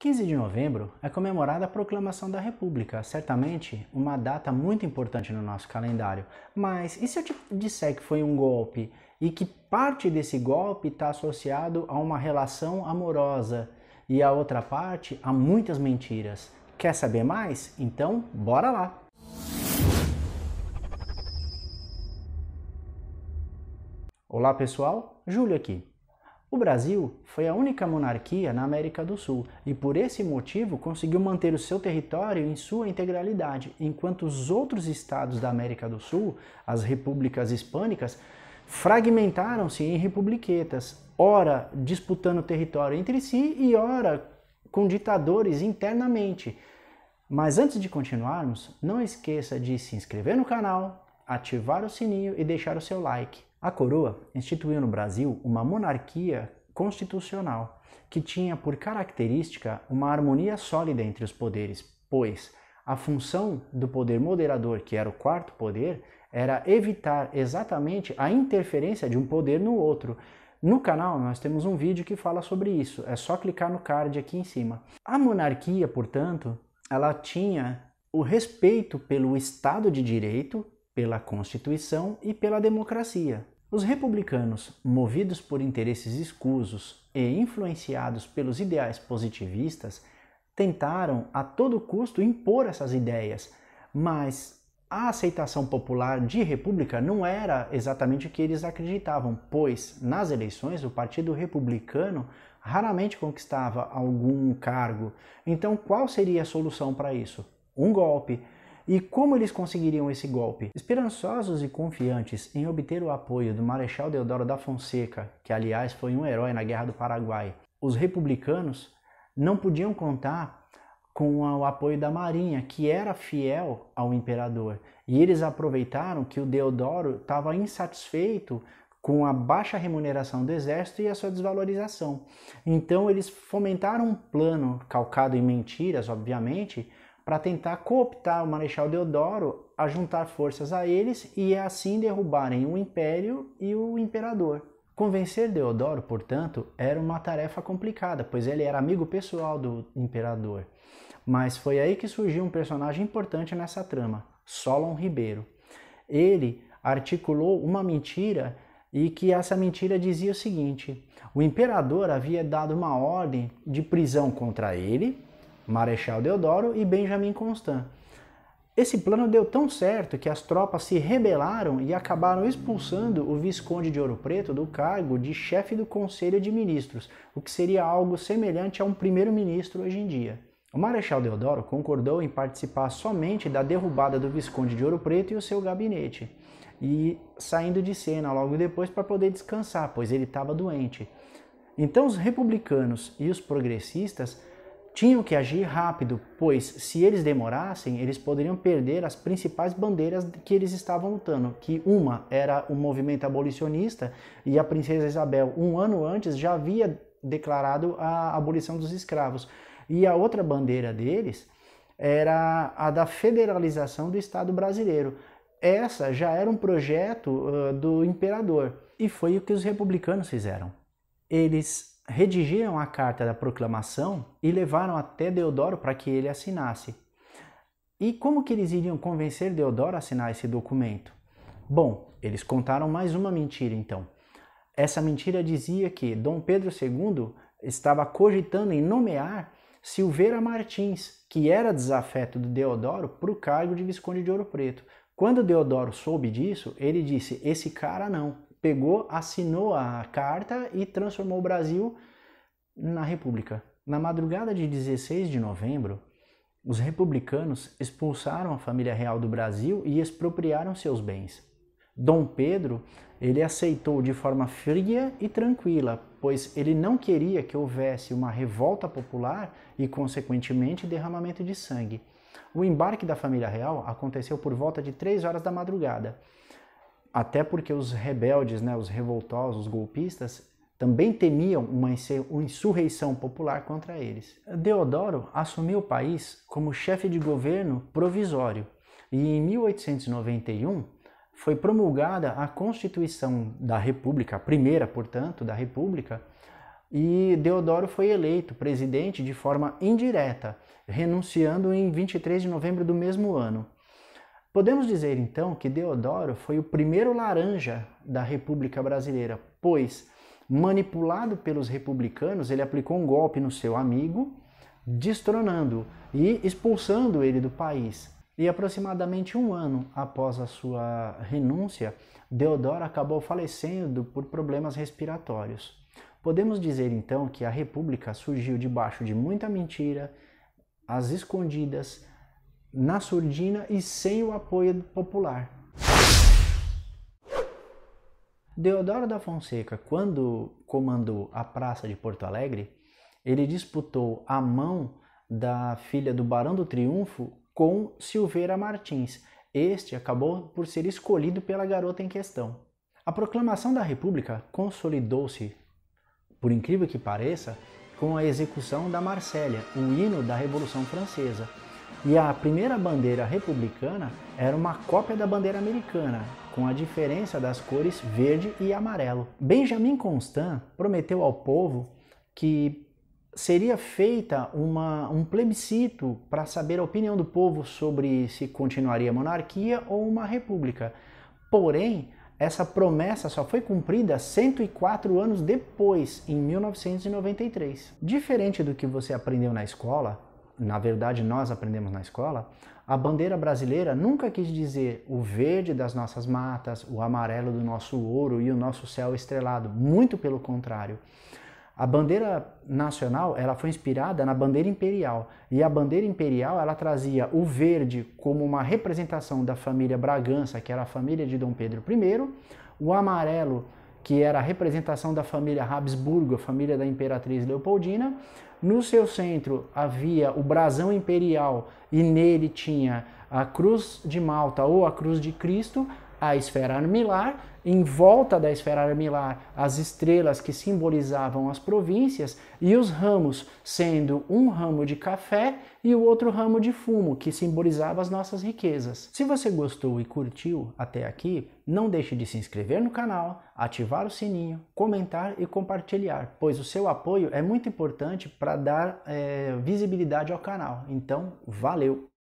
15 de novembro é comemorada a proclamação da República, certamente uma data muito importante no nosso calendário. Mas e se eu te disser que foi um golpe e que parte desse golpe está associado a uma relação amorosa e a outra parte a muitas mentiras? Quer saber mais? Então, bora lá! Olá pessoal, Júlio aqui. O Brasil foi a única monarquia na América do Sul e, por esse motivo, conseguiu manter o seu território em sua integralidade, enquanto os outros estados da América do Sul, as repúblicas hispânicas, fragmentaram-se em republiquetas, ora disputando território entre si e ora com ditadores internamente. Mas antes de continuarmos, não esqueça de se inscrever no canal, ativar o sininho e deixar o seu like. A coroa instituiu no Brasil uma monarquia constitucional que tinha por característica uma harmonia sólida entre os poderes, pois a função do poder moderador, que era o quarto poder, era evitar exatamente a interferência de um poder no outro. No canal nós temos um vídeo que fala sobre isso, é só clicar no card aqui em cima. A monarquia, portanto, ela tinha o respeito pelo Estado de Direito pela Constituição e pela democracia. Os republicanos, movidos por interesses escusos e influenciados pelos ideais positivistas, tentaram a todo custo impor essas ideias, mas a aceitação popular de república não era exatamente o que eles acreditavam, pois nas eleições o Partido Republicano raramente conquistava algum cargo. Então, qual seria a solução para isso? Um golpe e como eles conseguiriam esse golpe. Esperançosos e confiantes em obter o apoio do Marechal Deodoro da Fonseca, que aliás foi um herói na Guerra do Paraguai, os republicanos não podiam contar com o apoio da Marinha, que era fiel ao imperador. E eles aproveitaram que o Deodoro estava insatisfeito com a baixa remuneração do exército e a sua desvalorização. Então eles fomentaram um plano calcado em mentiras, obviamente, para tentar cooptar o Marechal Deodoro a juntar forças a eles e assim derrubarem o império e o imperador. Convencer Deodoro, portanto, era uma tarefa complicada, pois ele era amigo pessoal do imperador. Mas foi aí que surgiu um personagem importante nessa trama, Solon Ribeiro. Ele articulou uma mentira e que essa mentira dizia o seguinte: o imperador havia dado uma ordem de prisão contra ele Marechal Deodoro e Benjamin Constant. Esse plano deu tão certo que as tropas se rebelaram e acabaram expulsando o Visconde de Ouro Preto do cargo de chefe do Conselho de Ministros, o que seria algo semelhante a um primeiro-ministro hoje em dia. O Marechal Deodoro concordou em participar somente da derrubada do Visconde de Ouro Preto e o seu gabinete, e saindo de cena logo depois para poder descansar, pois ele estava doente. Então os republicanos e os progressistas tinham que agir rápido, pois se eles demorassem, eles poderiam perder as principais bandeiras que eles estavam lutando, que uma era o movimento abolicionista e a princesa Isabel, um ano antes, já havia declarado a abolição dos escravos. E a outra bandeira deles era a da federalização do Estado brasileiro. Essa já era um projeto uh, do imperador e foi o que os republicanos fizeram. Eles redigiram a carta da proclamação e levaram até Deodoro para que ele assinasse. E como que eles iriam convencer Deodoro a assinar esse documento? Bom, eles contaram mais uma mentira então. Essa mentira dizia que Dom Pedro II estava cogitando em nomear Silveira Martins, que era desafeto do Deodoro, para o cargo de Visconde de Ouro Preto. Quando Deodoro soube disso, ele disse: Esse cara não pegou, assinou a carta e transformou o Brasil na República. Na madrugada de 16 de novembro, os republicanos expulsaram a família real do Brasil e expropriaram seus bens. Dom Pedro, ele aceitou de forma fria e tranquila, pois ele não queria que houvesse uma revolta popular e, consequentemente, derramamento de sangue. O embarque da família real aconteceu por volta de 3 horas da madrugada até porque os rebeldes, né, os revoltosos, os golpistas, também temiam uma insurreição popular contra eles. Deodoro assumiu o país como chefe de governo provisório e em 1891 foi promulgada a Constituição da República, a primeira, portanto, da República, e Deodoro foi eleito presidente de forma indireta, renunciando em 23 de novembro do mesmo ano. Podemos dizer então que Deodoro foi o primeiro laranja da República Brasileira, pois, manipulado pelos republicanos, ele aplicou um golpe no seu amigo, destronando e expulsando ele do país. E aproximadamente um ano após a sua renúncia, Deodoro acabou falecendo por problemas respiratórios. Podemos dizer então que a República surgiu debaixo de muita mentira, às escondidas, na surdina e sem o apoio popular. Deodoro da Fonseca, quando comandou a Praça de Porto Alegre, ele disputou a mão da filha do Barão do Triunfo com Silveira Martins. Este acabou por ser escolhido pela garota em questão. A proclamação da República consolidou-se, por incrível que pareça, com a execução da Marsélha, um hino da Revolução Francesa, e a primeira bandeira republicana era uma cópia da bandeira americana, com a diferença das cores verde e amarelo. Benjamin Constant prometeu ao povo que seria feita uma, um plebiscito para saber a opinião do povo sobre se continuaria monarquia ou uma república. Porém, essa promessa só foi cumprida 104 anos depois, em 1993. Diferente do que você aprendeu na escola, na verdade nós aprendemos na escola, a bandeira brasileira nunca quis dizer o verde das nossas matas, o amarelo do nosso ouro e o nosso céu estrelado. Muito pelo contrário. A bandeira nacional, ela foi inspirada na bandeira imperial, e a bandeira imperial, ela trazia o verde como uma representação da família Bragança, que era a família de Dom Pedro I, o amarelo que era a representação da família Habsburgo, a família da imperatriz Leopoldina. No seu centro havia o brasão imperial e nele tinha a cruz de Malta ou a cruz de Cristo, a esfera armilar, em volta da esfera armilar as estrelas que simbolizavam as províncias e os ramos, sendo um ramo de café e o outro ramo de fumo, que simbolizava as nossas riquezas. Se você gostou e curtiu até aqui, não deixe de se inscrever no canal, ativar o sininho, comentar e compartilhar, pois o seu apoio é muito importante para dar é, visibilidade ao canal. Então, valeu!